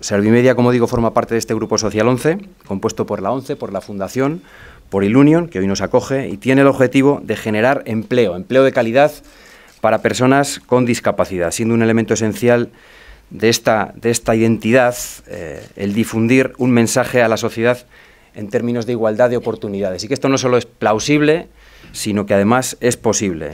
Servimedia, como digo, forma parte de este grupo social 11, compuesto por la 11, por la Fundación, por Ilunion, que hoy nos acoge, y tiene el objetivo de generar empleo, empleo de calidad para personas con discapacidad, siendo un elemento esencial de esta, de esta identidad eh, el difundir un mensaje a la sociedad en términos de igualdad de oportunidades. Y que esto no solo es plausible, sino que además es posible.